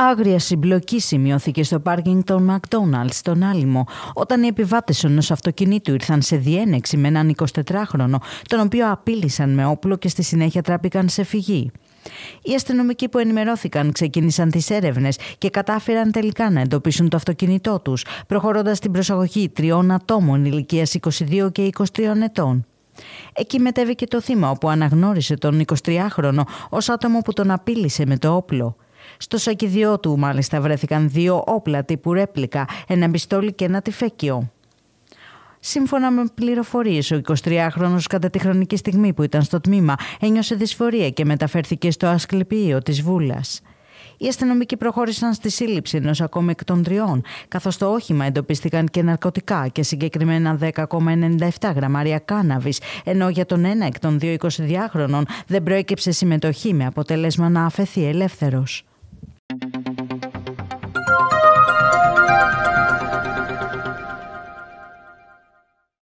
Άγρια συμπλοκή σημειώθηκε στο πάρκινγκ των McDonald's στον Άλυμο, όταν οι επιβάτες ενός αυτοκινήτου ήρθαν σε διένεξη με έναν 24χρονο, τον οποίο απείλησαν με όπλο και στη συνέχεια τράπηκαν σε φυγή. Οι αστυνομικοί που ενημερώθηκαν ξεκίνησαν τις έρευνες και κατάφεραν τελικά να εντοπίσουν το αυτοκίνητό τους, προχωρώντας την προσαγωγή τριών ατόμων ηλικίας 22 και 23 ετών. Εκεί μετέβηκε το θύμα, όπου αναγνώρισε τον 23χρονο ως άτομο που τον απείλησε με το όπλο. Στο σακιδιό του μάλιστα βρέθηκαν δύο όπλα τύπου ρέπλικα, ένα πιστόλι και ένα τυφέκιο. Σύμφωνα με πληροφορίες, ο 23χρονο κατά τη χρονική στιγμή που ήταν στο τμήμα ένιωσε δυσφορία και μεταφέρθηκε στο ασκληπείο της Βούλας. Οι αστυνομικοί προχώρησαν στη σύλληψη ενός ακόμη εκ των τριών, καθώς στο όχημα εντοπίστηκαν και ναρκωτικά και συγκεκριμένα 10,97 γραμμάρια κάναβης, ενώ για τον ένα εκ των δύο 22χρονων δεν προέκυψε συμμετοχή με αποτέλεσμα να αφαιθεί ελεύθερος.